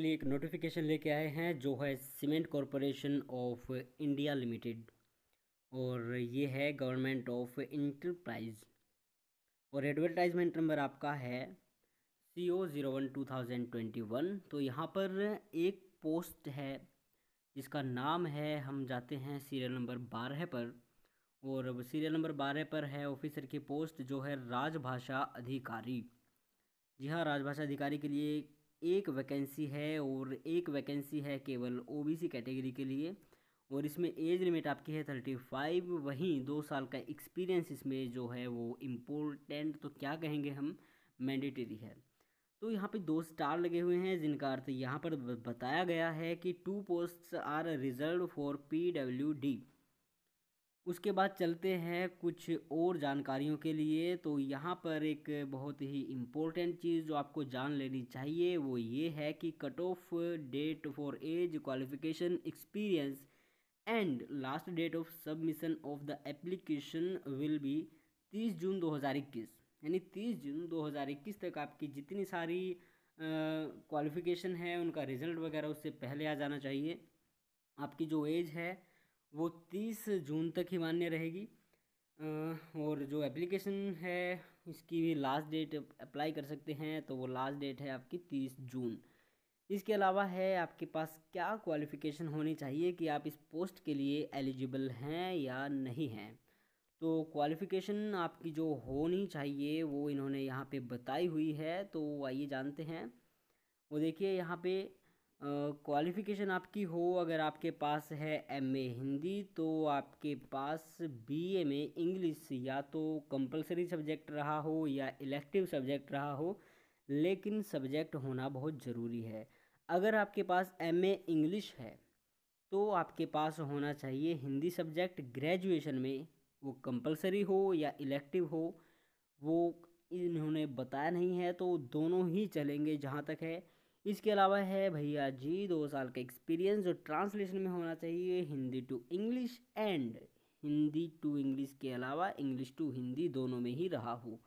आपके लिए एक नोटिफिकेशन लेके आए हैं जो है cement corporation of India limited और ये है गवर्नमेंट ऑफ इंटरप्राइज और एडवर्टाइजमेंट नंबर आपका है C O zero one two thousand twenty one तो यहाँ पर एक पोस्ट है जिसका नाम है हम जाते हैं सीरियल नंबर बारह पर और सीरियल नंबर बारह पर है ऑफिसर की पोस्ट जो है राजभाषा अधिकारी जी हाँ राजभाषा अधिकारी के लिए एक वैकेंसी है और एक वैकेंसी है केवल ओबीसी कैटेगरी के लिए और इसमें एज लिमिट आपकी है थर्टी फाइव वहीं दो साल का एक्सपीरियंस इसमें जो है वो इम्पोर्टेंट तो क्या कहेंगे हम मैंडेटरी है तो यहाँ पे दो स्टार लगे हुए हैं जिनका अर्थ यहाँ पर बताया गया है कि two posts are reserve for P W D उसके बाद चलते हैं कुछ और जानकारियों के लिए तो यहाँ पर एक बहुत ही इम्पोर्टेंट चीज़ जो आपको जान लेनी चाहिए वो ये है कि cut off date for age qualification experience and last date of submission of the application will be 30 June 2021 यानी 30 जून 2021 तक आपकी जितनी सारी क्वालिफ़िकेशन है उनका रिज़ल्ट वगैरह उससे पहले आ जाना चाहिए आपकी जो एज है वो तीस जून तक ही मान्य रहेगी और जो एप्लीकेशन है इसकी भी लास्ट डेट अप्लाई कर सकते हैं तो वो लास्ट डेट है आपकी तीस जून इसके अलावा है आपके पास क्या क्वालिफ़िकेशन होनी चाहिए कि आप इस पोस्ट के लिए एलिजिबल हैं या नहीं हैं तो क्वालिफ़िकेशन आपकी जो होनी चाहिए वो इन्होंने यहाँ पे बताई हुई है तो आइए जानते हैं वो देखिए यहाँ पे क्वालिफ़िकेशन आपकी हो अगर आपके पास है एम ए हिंदी तो आपके पास बी ए में इंग्लिश या तो कंपलसरी सब्जेक्ट रहा हो या इलेक्टिव सब्जेक्ट रहा हो लेकिन सब्जेक्ट होना बहुत ज़रूरी है अगर आपके पास एम ए इंग्लिश है तो आपके पास होना चाहिए हिंदी सब्जेक्ट ग्रेजुएशन में वो कंपलसरी हो या इलेक्टिव हो वो इन्होंने बताया नहीं है तो दोनों ही चलेंगे जहाँ तक है इसके अलावा है भैया जी दो साल का एक्सपीरियंस जो ट्रांसलेशन में होना चाहिए Hindi to English and Hindi to English के अलावा इंग्लिश टू हिंदी दोनों में ही रहा हूँ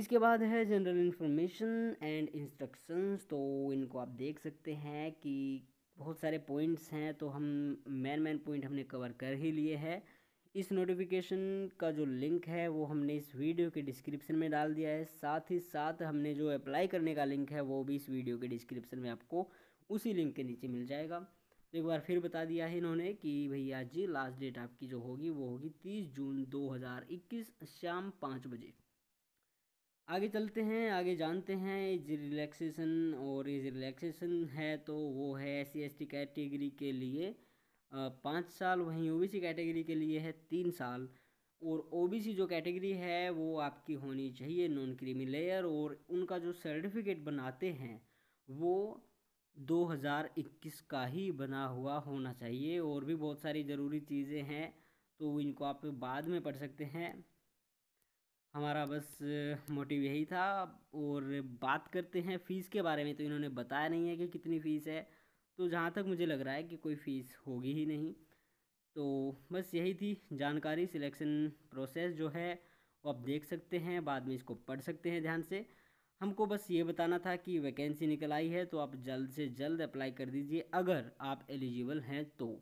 इसके बाद है जनरल इन्फॉर्मेशन एंड इंस्ट्रक्शंस तो इनको आप देख सकते हैं कि बहुत सारे पॉइंट्स हैं तो हम मेन मेन पॉइंट हमने कवर कर ही लिए हैं इस नोटिफिकेशन का जो लिंक है वो हमने इस वीडियो के डिस्क्रिप्शन में डाल दिया है साथ ही साथ हमने जो अप्लाई करने का लिंक है वो भी इस वीडियो के डिस्क्रिप्शन में आपको उसी लिंक के नीचे मिल जाएगा तो एक बार फिर बता दिया है इन्होंने कि भैया जी लास्ट डेट आपकी जो होगी वो होगी तीस जून दो हज़ार इक्कीस शाम पाँच बजे आगे चलते हैं आगे जानते हैं इज रिलैक्सेशन और ये रिलैक्सेशन है तो वो है S C S T category के लिए पाँच साल वहीं ओबीसी कैटेगरी के लिए है तीन साल और ओबीसी जो कैटेगरी है वो आपकी होनी चाहिए नॉन क्रीमी लेयर और उनका जो सर्टिफिकेट बनाते हैं वो 2021 का ही बना हुआ होना चाहिए और भी बहुत सारी ज़रूरी चीज़ें हैं तो इनको आप बाद में पढ़ सकते हैं हमारा बस मोटिव यही था और बात करते हैं फ़ीस के बारे में तो इन्होंने बताया नहीं है कि कितनी फ़ीस है तो जहाँ तक मुझे लग रहा है कि कोई फ़ीस होगी ही नहीं तो बस यही थी जानकारी सिलेक्शन प्रोसेस जो है वो आप देख सकते हैं बाद में इसको पढ़ सकते हैं ध्यान से हमको बस ये बताना था कि वैकेंसी निकल आई है तो आप जल्द से जल्द अप्लाई कर दीजिए अगर आप एलिजिबल हैं तो